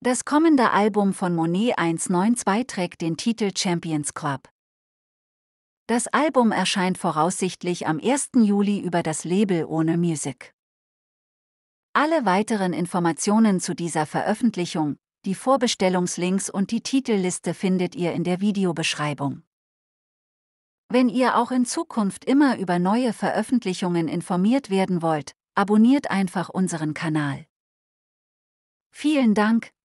Das kommende Album von Monet 192 trägt den Titel Champions Club. Das Album erscheint voraussichtlich am 1. Juli über das Label Ohne Music. Alle weiteren Informationen zu dieser Veröffentlichung, die Vorbestellungslinks und die Titelliste findet ihr in der Videobeschreibung. Wenn ihr auch in Zukunft immer über neue Veröffentlichungen informiert werden wollt, abonniert einfach unseren Kanal. Vielen Dank,